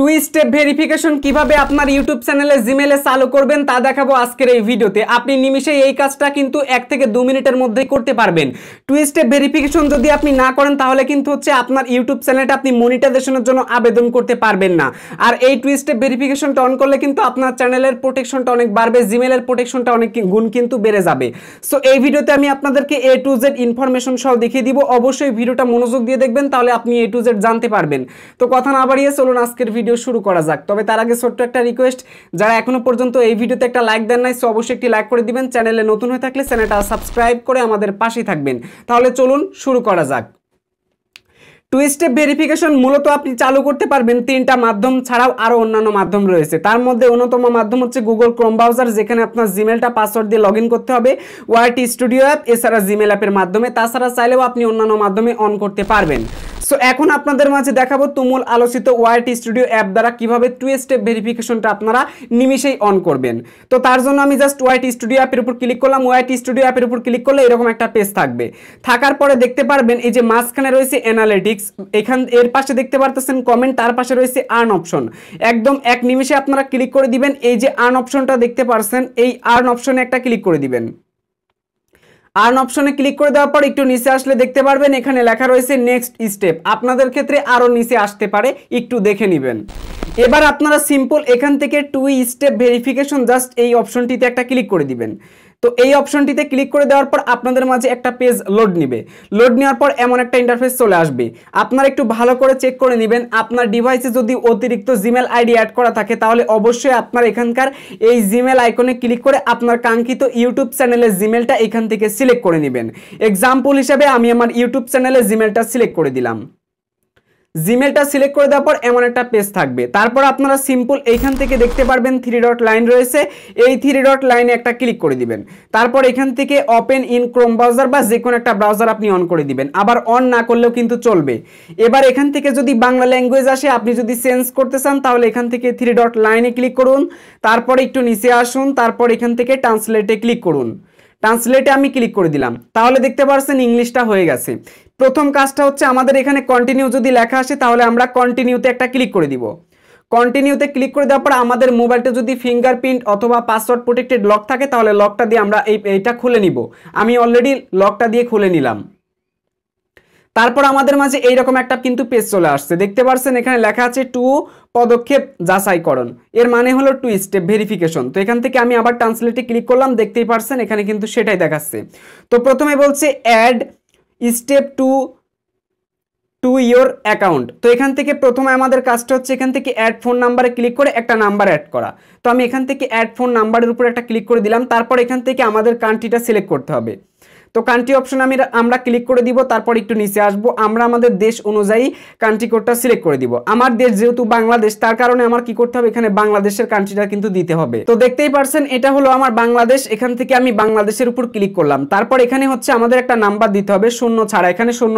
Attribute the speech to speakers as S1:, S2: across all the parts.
S1: টুইস্টের step verification কিভাবে আপনার YouTube চ্যানেলে জিমেলে চালু করবেন তা দেখাবো আজকের এই ভিডিওতে আপনি নিমিশে এই কাজটা কিন্তু এক থেকে দু মিনিটের মধ্যেই করতে পারবেন টু স্টেপ ভেরিফিকেশন যদি আপনি না করেন তাহলে কিন্তু হচ্ছে আপনার ইউটিউব চ্যানেলটা আপনি মনিটাইজেশনের জন্য আবেদন করতে পারবেন না আর এই টু স্টেপ ভেরিফিকেশনটা অন করলে কিন্তু আপনার চ্যানেলের প্রোটেকশনটা অনেক বাড়বে জিমেলের প্রোটেকশনটা অনেক গুণ কিন্তু বেড়ে যাবে সো এই ভিডিওতে আমি আপনাদেরকে এ টু জেড ইনফরমেশন সহ দেখিয়ে দিব অবশ্যই ভিডিওটা মনোযোগ দিয়ে দেখবেন তাহলে আপনি এ টু জেড জানতে পারবেন তো কথা না বাড়িয়ে চলুন আজকের ভিডিও ভিডিও শুরু করা যাক তবে তার আগে ছোট্ট একটা রিকোয়েস্ট যারা এখনো পর্যন্ত এই ভিডিওতে একটা লাইক দেন নাই সো অবশ্যই একটি লাইক করে দিবেন চ্যানেলে নতুন হয়ে থাকলে চ্যানেলটা সাবস্ক্রাইব করে আমাদের পাশেই থাকবেন তাহলে চলুন শুরু করা যাক টু স্টেপ ভেরিফিকেশন মূলত আপনি চালু করতে পারবেন তিনটা মাধ্যম ছাড়াও আরও অন্যান্য মাধ্যম রয়েছে তার মধ্যে অন্যতম মাধ্যম হচ্ছে গুগল ক্রোম ব্রাউজার যেখানে আপনার জিমেলটা পাসওয়ার্ড দিয়ে লগ করতে হবে ওয়ার্টি স্টুডিও অ্যাপ এছাড়া জিমেল অ্যাপের মাধ্যমে তাছাড়া চাইলেও আপনি অন্যান্য মাধ্যমে অন করতে পারবেন সো এখন আপনাদের মাঝে দেখাবো তুমুল আলোচিত ওয়াইটি স্টুডিও অ্যাপ দ্বারা কিভাবে টু স্টেপ ভেরিফিকেশনটা আপনারা নিমিশেই অন করবেন তো তার জন্য আমি জাস্ট ওয়াইটি স্টুডিও অ্যাপের উপর ক্লিক করলাম ওয়াইটি স্টুডিও অ্যাপের উপর ক্লিক করলে এরকম একটা পেজ থাকবে থাকার পরে দেখতে পারবেন এই যে মাঝখানে রয়েছে অ্যানালিটিক্স এখান এর পাশে দেখতে পারতেছেন কমেন্ট তার পাশে রয়েছে আর্ন অপশন একদম এক নিমিষে আপনারা ক্লিক করে দিবেন এই যে আর্ন অপশনটা দেখতে পারছেন এই আর্ন অপশনে একটা ক্লিক করে দিবেন আর্ন অপশনে ক্লিক করে দেওয়ার পর একটু নিচে আসলে দেখতে পারবেন এখানে লেখা রয়েছে নেক্সট স্টেপ আপনাদের ক্ষেত্রে আরও নিচে আসতে পারে একটু দেখে নেবেন এবার আপনারা সিম্পল এখান থেকে টু স্টেপ ভেরিফিকেশন জাস্ট এই অপশনটিতে একটা ক্লিক করে দিবেন তো এই অপশনটিতে ক্লিক করে দেওয়ার পর আপনাদের মাঝে একটা পেজ লোড নিবে লোড নেওয়ার পর এমন একটা ইন্টারফেস চলে আসবে আপনারা একটু ভালো করে চেক করে নেবেন আপনার ডিভাইসে যদি অতিরিক্ত জিমেল আইডি অ্যাড করা থাকে তাহলে অবশ্যই আপনার এখানকার এই জিমেল আইকনে ক্লিক করে আপনার কাঙ্ক্ষিত ইউটিউব চ্যানেলের জিমেলটা এখান থেকে সিলেক্ট করে নেবেন এক্সাম্পল হিসেবে আমি আমার ইউটিউব চ্যানেলে জিমেলটা সিলেক্ট করে দিলাম জিমেলটা সিলেক্ট করে দেওয়ার পর এমন একটা পেজ থাকবে তারপর আপনারা সিম্পল এইখান থেকে দেখতে পারবেন থ্রি ডট লাইন রয়েছে এই থ্রি ডট লাইনে একটা ক্লিক করে দিবেন তারপর এখান থেকে ওপেন ইন ক্রোম ব্রাউজার বা যে কোনো একটা ব্রাউজার আপনি অন করে দিবেন আবার অন না করলেও কিন্তু চলবে এবার এখান থেকে যদি বাংলা ল্যাঙ্গুয়েজ আসে আপনি যদি চেঞ্জ করতে চান তাহলে এখান থেকে থ্রি ডট লাইনে ক্লিক করুন তারপর একটু নিচে আসুন তারপর এখান থেকে ট্রান্সলেটে ক্লিক করুন ট্রান্সলেটে আমি ক্লিক করে দিলাম তাহলে দেখতে পারছেন ইংলিশটা হয়ে গেছে প্রথম কাজটা হচ্ছে আমাদের এখানে কন্টিনিউ যদি লেখা আসে তাহলে আমরা কন্টিনিউতে একটা ক্লিক করে দিব কন্টিনিউতে ক্লিক করে দেওয়ার পর আমাদের মোবাইলটা যদি ফিঙ্গারপ্রিন্ট অথবা পাসওয়ার্ড প্রোটেক্টেড লক থাকে তাহলে লকটা দিয়ে আমরা এই এইটা খুলে নিব আমি অলরেডি লকটা দিয়ে খুলে নিলাম তারপর আমাদের মাঝে এইরকম একটা কিন্তু পেজ চলে আসছে দেখতে পারছেন এখানে লেখা আছে টু পদক্ষেপ যাচাইকরণ এর মানে হলো টু স্টেপ ভেরিফিকেশন তো এখান থেকে আমি আবার ট্রান্সলেটে ক্লিক করলাম দেখতেই পারছেন এখানে কিন্তু সেটাই দেখাচ্ছে তো প্রথমে বলছে add step two to your account তো এখান থেকে প্রথমে আমাদের কাজটা হচ্ছে এখান থেকে অ্যাড ফোন নাম্বারে ক্লিক করে একটা নাম্বার অ্যাড করা তো আমি এখান থেকে অ্যাড ফোন নাম্বারের উপর একটা ক্লিক করে দিলাম তারপর এখান থেকে আমাদের কান্ট্রিটা সিলেক্ট করতে হবে তো কান্ট্রি অপশন আমি আমরা ক্লিক করে দিব তারপর একটু নিচে আসব আমরা আমাদের দেশ অনুযায়ী কান্ট্রি কোডটা সিলেক্ট করে দিব আমার দেশ যেহেতু বাংলাদেশ তার কারণে আমার কি করতে হবে এখানে বাংলাদেশের কান্ট্রিটা কিন্তু দিতে হবে তো দেখতেই পারছেন এটা হলো আমার বাংলাদেশ এখান থেকে আমি বাংলাদেশের উপর ক্লিক করলাম তারপর এখানে হচ্ছে আমাদের একটা নাম্বার দিতে হবে শূন্য ছাড়া এখানে শূন্য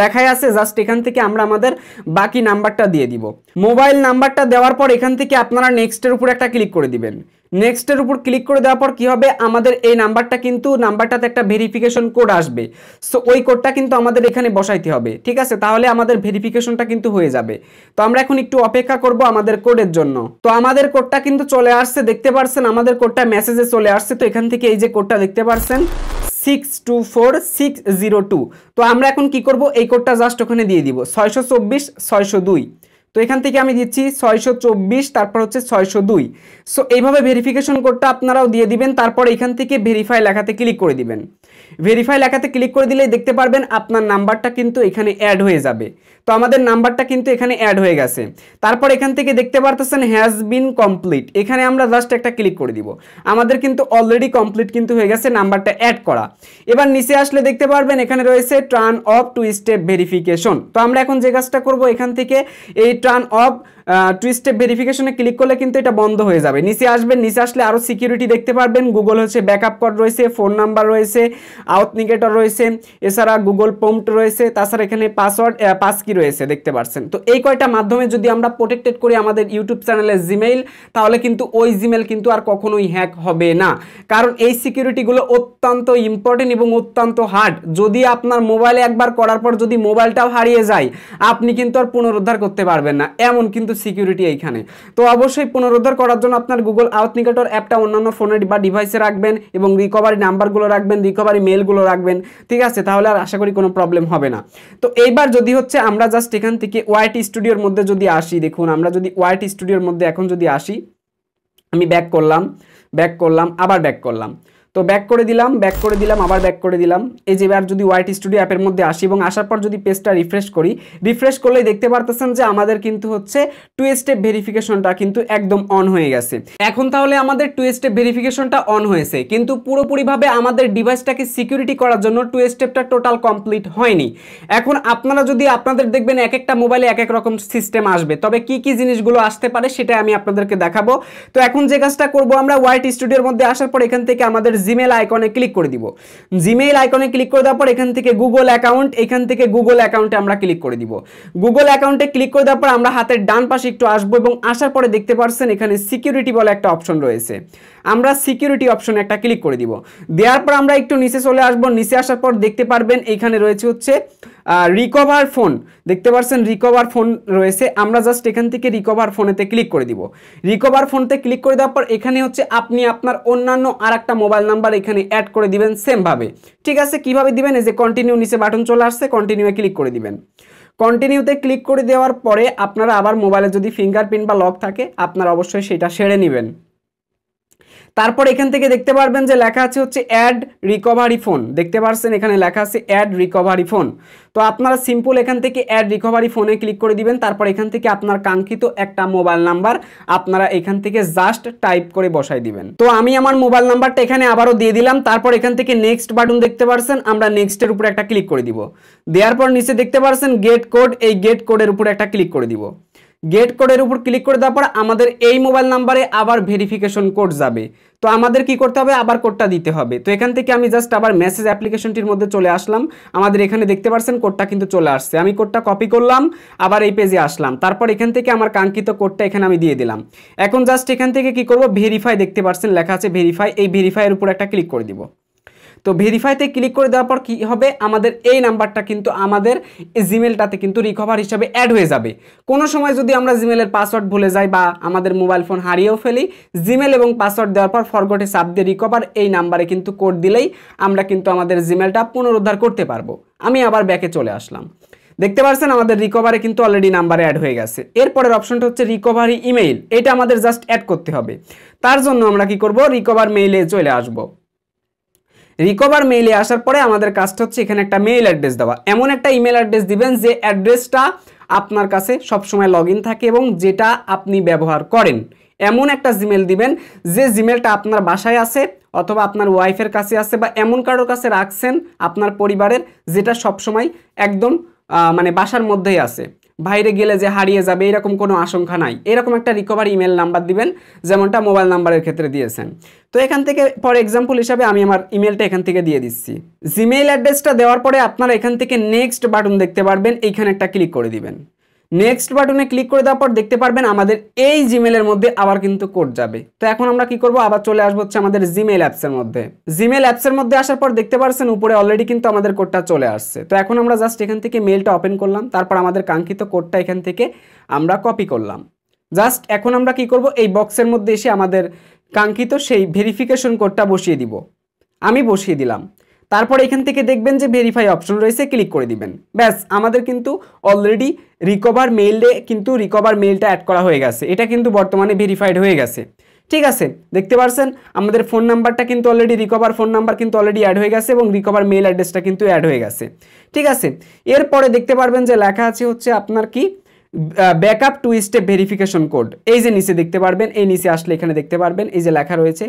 S1: লেখাই আছে জাস্ট এখান থেকে আমরা আমাদের বাকি নাম্বারটা দিয়ে দিব মোবাইল নাম্বারটা দেওয়ার পর এখান থেকে আপনারা নেক্সটের উপর একটা ক্লিক করে দিবেন নেক্সটের উপর ক্লিক করে দেওয়ার পর কী হবে আমাদের এই নাম্বারটা কিন্তু নাম্বারটাতে একটা ভেরিফিকেশন কোড আসবে সো ওই কোডটা কিন্তু আমাদের এখানে বসাইতে হবে ঠিক আছে তাহলে আমাদের ভেরিফিকেশনটা কিন্তু হয়ে যাবে তো আমরা এখন একটু অপেক্ষা করব আমাদের কোডের জন্য তো আমাদের কোডটা কিন্তু চলে আসছে দেখতে পারছেন আমাদের কোডটা মেসেজে চলে আসছে তো এখান থেকে এই যে কোডটা দেখতে পারছেন six two four six zero two তো আমরা এখন কি করব এই কোডটা জাস্ট ওখানে দিয়ে দিব ছয়শো চব্বিশ ছয়শো দুই তো এখান থেকে আমি দিচ্ছি ছয়শো চব্বিশ তারপর হচ্ছে ছয়শো দুই সো এইভাবে ভেরিফিকেশন কোডটা আপনারাও দিয়ে দিবেন তারপর এখান থেকে ভেরিফাই লেখাতে ক্লিক করে দিবেন ভেরিফাই লেখাতে ক্লিক করে দিলে দেখতে পারবেন আপনার নাম্বারটা কিন্তু এখানে অ্যাড হয়ে যাবে তো আমাদের নাম্বারটা কিন্তু এখানে অ্যাড হয়ে গেছে তারপর এখান থেকে দেখতে পারতেছেন হ্যাজ বিন কমপ্লিট এখানে আমরা জাস্ট একটা ক্লিক করে দিব আমাদের কিন্তু অলরেডি কমপ্লিট কিন্তু হয়ে গেছে নাম্বারটা অ্যাড করা এবার নিচে আসলে দেখতে পারবেন এখানে রয়েছে turn off two step verification তো আমরা এখন যে কাজটা করব এখান থেকে এই return of টু স্টেপ ভেরিফিকেশনে ক্লিক করলে কিন্তু এটা বন্ধ হয়ে যাবে নিচে আসবেন নিচে আসলে আরও সিকিউরিটি দেখতে পারবেন গুগল হচ্ছে ব্যাকআপ কোড রয়েছে ফোন নাম্বার রয়েছে আউথনিকেটর রয়েছে এছাড়া গুগল পম্পট রয়েছে তাছাড়া এখানে পাসওয়ার্ড কি রয়েছে দেখতে পাচ্ছেন তো এই কয়টা মাধ্যমে যদি আমরা প্রোটেক্টেড করি আমাদের ইউটিউব চ্যানেলের জিমেইল তাহলে কিন্তু ওই জিমেল কিন্তু আর কখনোই হ্যাক হবে না কারণ এই সিকিউরিটিগুলো অত্যন্ত ইম্পর্টেন্ট এবং অত্যন্ত হার্ড যদি আপনার মোবাইলে একবার করার পর যদি মোবাইলটাও হারিয়ে যায় আপনি কিন্তু আর পুনরুদ্ধার করতে পারবেন না এমন কিন্তু কিন্তু সিকিউরিটি এইখানে তো অবশ্যই পুনরুদ্ধার করার জন্য আপনার গুগল আউথনিকেটর অ্যাপটা অন্যান্য ফোনে বা ডিভাইসে রাখবেন এবং রিকভারি নাম্বারগুলো রাখবেন রিকভারি মেলগুলো রাখবেন ঠিক আছে তাহলে আর আশা করি কোনো প্রবলেম হবে না তো এইবার যদি হচ্ছে আমরা জাস্ট এখান থেকে ওয়াইটি স্টুডিওর মধ্যে যদি আসি দেখুন আমরা যদি ওয়াইটি স্টুডিওর মধ্যে এখন যদি আসি আমি ব্যাক করলাম ব্যাক করলাম আবার ব্যাক করলাম তো ব্যাক করে দিলাম ব্যাক করে দিলাম আবার ব্যাক করে দিলাম এই যে এবার যদি ওয়াইট স্টুডিও অ্যাপের মধ্যে আসি এবং আসার পর যদি পেজটা রিফ্রেশ করি রিফ্রেশ করলে দেখতে পারতেছেন যে আমাদের কিন্তু হচ্ছে টু স্টেপ ভেরিফিকেশনটা কিন্তু একদম অন হয়ে গেছে এখন তাহলে আমাদের টু স্টেপ ভেরিফিকেশনটা অন হয়েছে কিন্তু পুরোপুরিভাবে আমাদের ডিভাইসটাকে সিকিউরিটি করার জন্য টু স্টেপটা টোটাল কমপ্লিট হয়নি এখন আপনারা যদি আপনাদের দেখবেন এক একটা মোবাইলে এক এক রকম সিস্টেম আসবে তবে কি কি জিনিসগুলো আসতে পারে সেটা আমি আপনাদেরকে দেখাবো তো এখন যে কাজটা করব আমরা হোয়াইট স্টুডিওর মধ্যে আসার পর এখান থেকে আমাদের জিমেল আইকনে ক্লিক করে দিব জিমেইল আইকনে ক্লিক করে দেওয়ার পর এখান থেকে গুগল অ্যাকাউন্ট এখান থেকে গুগল অ্যাকাউন্টে আমরা ক্লিক করে দিব গুগল অ্যাকাউন্টে ক্লিক করে দেওয়ার পর আমরা হাতের ডান পাশে একটু আসবো এবং আসার পরে দেখতে পারছেন এখানে সিকিউরিটি বলে একটা অপশন রয়েছে আমরা সিকিউরিটি অপশনে একটা ক্লিক করে দিব দেওয়ার পর আমরা একটু নিচে চলে আসবো নিচে আসার পর দেখতে পারবেন এখানে রয়েছে হচ্ছে রিকভার ফোন দেখতে পাচ্ছেন রিকভার ফোন রয়েছে আমরা জাস্ট এখান থেকে রিকভার ফোনেতে ক্লিক করে দিব রিকভার ফোনতে ক্লিক করে দেওয়ার পর এখানে হচ্ছে আপনি আপনার অন্যান্য আর একটা মোবাইল নাম্বার এখানে অ্যাড করে দিবেন সেমভাবে ঠিক আছে কিভাবে দিবেন এই যে কন্টিনিউ নিচে বাটন চলে আসছে কন্টিনিউয়ে ক্লিক করে দিবেন কন্টিনিউতে ক্লিক করে দেওয়ার পরে আপনারা আবার মোবাইলে যদি ফিঙ্গারপ্রিন্ট বা লক থাকে আপনারা অবশ্যই সেটা সেরে নেবেন তারপর এখান থেকে দেখতে পারবেন যে লেখা আছে হচ্ছে অ্যাড রিকভারি ফোন দেখতে পারছেন এখানে লেখা আছে অ্যাড রিকভারি ফোন তো আপনারা সিম্পল এখান থেকে অ্যাড রিকভারি ফোনে ক্লিক করে দিবেন তারপর এখান থেকে আপনার কাঙ্ক্ষিত একটা মোবাইল নাম্বার আপনারা এখান থেকে জাস্ট টাইপ করে বসাই দিবেন তো আমি আমার মোবাইল নাম্বারটা এখানে আবারও দিয়ে দিলাম তারপর এখান থেকে নেক্সট বাটন দেখতে পারছেন আমরা নেক্সটের উপরে একটা ক্লিক করে দিব দেওয়ার পর নিচে দেখতে পারছেন গেট কোড এই গেট কোডের উপরে একটা ক্লিক করে দিব গেট কোডের উপর ক্লিক করে দেওয়ার পর আমাদের এই মোবাইল নাম্বারে আবার ভেরিফিকেশন কোড যাবে তো আমাদের কি করতে হবে আবার কোডটা দিতে হবে তো এখান থেকে আমি জাস্ট আবার মেসেজ অ্যাপ্লিকেশনটির মধ্যে চলে আসলাম আমাদের এখানে দেখতে পাচ্ছেন কোডটা কিন্তু চলে আসছে আমি কোডটা কপি করলাম আবার এই পেজে আসলাম তারপর এখান থেকে আমার কাঙ্ক্ষিত কোডটা এখানে আমি দিয়ে দিলাম এখন জাস্ট এখান থেকে কি করব ভেরিফাই দেখতে পাচ্ছেন লেখা আছে ভেরিফাই এই ভেরিফাইয়ের উপর একটা ক্লিক করে দিব তো ভেরিফাইতে ক্লিক করে দেওয়ার পর কী হবে আমাদের এই নাম্বারটা কিন্তু আমাদের জিমেলটাতে কিন্তু রিকভার হিসাবে অ্যাড হয়ে যাবে কোনো সময় যদি আমরা জিমেলের পাসওয়ার্ড ভুলে যাই বা আমাদের মোবাইল ফোন হারিয়েও ফেলি জিমেল এবং পাসওয়ার্ড দেওয়ার পর ফরগটে সাপ দিয়ে রিকভার এই নাম্বারে কিন্তু কোড দিলেই আমরা কিন্তু আমাদের জিমেলটা পুনরুদ্ধার করতে পারবো আমি আবার ব্যাকে চলে আসলাম দেখতে পাচ্ছেন আমাদের রিকভারে কিন্তু অলরেডি নাম্বারে অ্যাড হয়ে গেছে এরপরের অপশনটা হচ্ছে রিকভারি ইমেইল এটা আমাদের জাস্ট অ্যাড করতে হবে তার জন্য আমরা কি করব রিকভার মেইলে চলে আসবো রিকভার মেইলে আসার পরে আমাদের কাজটা হচ্ছে এখানে একটা মেইল অ্যাড্রেস দেওয়া এমন একটা ইমেল অ্যাড্রেস দিবেন যে অ্যাড্রেসটা আপনার কাছে সবসময় লগ ইন থাকে এবং যেটা আপনি ব্যবহার করেন এমন একটা জিমেল দিবেন যে জিমেলটা আপনার বাসায় আছে অথবা আপনার ওয়াইফের কাছে আছে বা এমন কারোর কাছে রাখছেন আপনার পরিবারের যেটা সবসময় একদম মানে বাসার মধ্যেই আছে বাইরে গেলে যে হারিয়ে যাবে এরকম কোনো আশঙ্কা নাই এরকম একটা রিকভারি ইমেল নাম্বার দিবেন যেমনটা মোবাইল নাম্বারের ক্ষেত্রে দিয়েছেন তো এখান থেকে ফর এক্সাম্পল হিসাবে আমি আমার ইমেলটা এখান থেকে দিয়ে দিচ্ছি জিমেইল অ্যাড্রেসটা দেওয়ার পরে আপনারা এখান থেকে নেক্সট বাটন দেখতে পারবেন এইখানে একটা ক্লিক করে দিবেন নেক্সট বাটনে ক্লিক করে দেওয়ার পর দেখতে পারবেন আমাদের এই জিমেলের মধ্যে আবার কিন্তু কোড যাবে তো এখন আমরা কি করব আবার চলে আসবো হচ্ছে আমাদের জিমেল অ্যাপসের মধ্যে জিমেল অ্যাপসের মধ্যে আসার পর দেখতে পারছেন উপরে অলরেডি কিন্তু আমাদের কোডটা চলে আসছে তো এখন আমরা জাস্ট এখান থেকে মেলটা ওপেন করলাম তারপর আমাদের কাঙ্ক্ষিত কোডটা এখান থেকে আমরা কপি করলাম জাস্ট এখন আমরা কি করব এই বক্সের মধ্যে এসে আমাদের কাঙ্ক্ষিত সেই ভেরিফিকেশন কোডটা বসিয়ে দিব আমি বসিয়ে দিলাম তারপর এখান থেকে দেখবেন যে ভেরিফাই অপশন রয়েছে ক্লিক করে দিবেন ব্যাস আমাদের কিন্তু অলরেডি রিকভার মেইলে কিন্তু রিকভার মেইলটা অ্যাড করা হয়ে গেছে এটা কিন্তু বর্তমানে ভেরিফাইড হয়ে গেছে ঠিক আছে দেখতে পারছেন আমাদের ফোন নাম্বারটা কিন্তু অলরেডি রিকভার ফোন নাম্বার কিন্তু অলরেডি অ্যাড হয়ে গেছে এবং রিকভার মেল অ্যাড্রেসটা কিন্তু অ্যাড হয়ে গেছে ঠিক আছে এরপরে দেখতে পারবেন যে লেখা আছে হচ্ছে আপনার কি backup two step verification code এই যে নিচে দেখতে পারবেন এই নিচে আসলে এখানে দেখতে পারবেন এই যে লেখা রয়েছে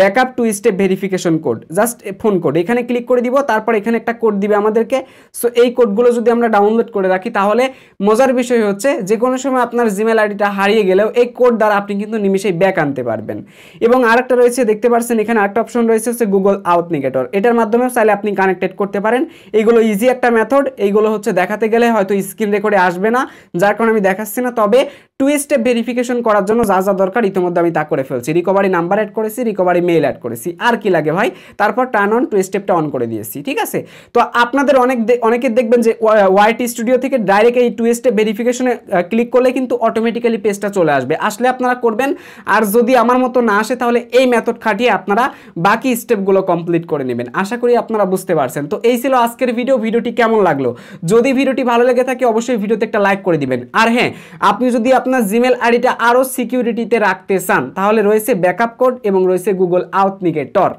S1: backup two step verification code just phone code এখানে ক্লিক করে দিব তারপর এখানে একটা কোড দিবে আমাদেরকে সো এই কোডগুলো যদি আমরা ডাউনলোড করে রাখি তাহলে মজার বিষয় হচ্ছে যে কোনো সময় আপনার জিমেল আইডিটা হারিয়ে গেলেও এই কোড দ্বারা আপনি কিন্তু নিমিশেই ব্যাক আনতে পারবেন এবং আরেকটা রয়েছে দেখতে পারছেন এখানে আরেকটা অপশন রয়েছে হচ্ছে গুগল আউথনিকেটর এটার মাধ্যমে চাইলে আপনি কানেক্টেড করতে পারেন এইগুলো ইজি একটা মেথড এইগুলো হচ্ছে দেখাতে গেলে হয়তো স্ক্রিন রেকর্ডে আসবে না যার কারণে nome Deca, assina a B, two step verification করার জন্য যা যা দরকার ইতিমধ্যে আমি তা করে ফেলছি রিকভারি নাম্বার অ্যাড করেছি রিকভারি মেইল অ্যাড করেছি আর কি লাগে ভাই তারপর টার্ন অন টু স্টেপটা অন করে দিয়েছি ঠিক আছে তো আপনাদের অনেক অনেকে দেখবেন যে ওয়াইটি স্টুডিও থেকে ডাইরেক্ট এই টু স্টেপ ভেরিফিকেশনে ক্লিক করলে কিন্তু অটোমেটিক্যালি পেজটা চলে আসবে আসলে আপনারা করবেন আর যদি আমার মতো না আসে তাহলে এই মেথড খাটিয়ে আপনারা বাকি স্টেপগুলো কমপ্লিট করে নেবেন আশা করি আপনারা বুঝতে পারছেন তো এই ছিল আজকের ভিডিও ভিডিওটি কেমন লাগলো যদি ভিডিওটি ভালো লেগে থাকে অবশ্যই ভিডিওতে একটা লাইক করে দিবেন আর হ্যাঁ আপনি যদি আপনার আপনার জিমেল আইডিটা আরও সিকিউরিটিতে রাখতে চান তাহলে রয়েছে ব্যাকআপ কোড এবং রয়েছে গুগল আউথনিকেটর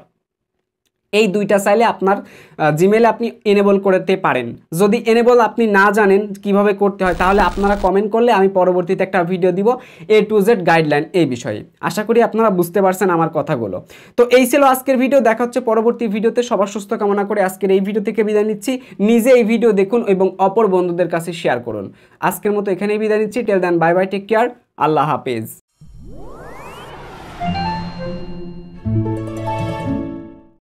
S1: এই দুইটা চাইলে আপনার জিমেলে আপনি এনেবল করতে পারেন যদি এনেবল আপনি না জানেন কিভাবে করতে হয় তাহলে আপনারা কমেন্ট করলে আমি পরবর্তীতে একটা ভিডিও দিব এ টু জেড গাইডলাইন এই বিষয়ে আশা করি আপনারা বুঝতে পারছেন আমার কথাগুলো তো এই ছিল আজকের ভিডিও দেখা হচ্ছে পরবর্তী ভিডিওতে সবার সুস্থ কামনা করে আজকের এই ভিডিও থেকে বিদায় নিচ্ছি নিজে এই ভিডিও দেখুন এবং অপর বন্ধুদের কাছে শেয়ার করুন আজকের মতো এখানেই বিদায় নিচ্ছি till then bye bye take care আল্লাহ হাফেজ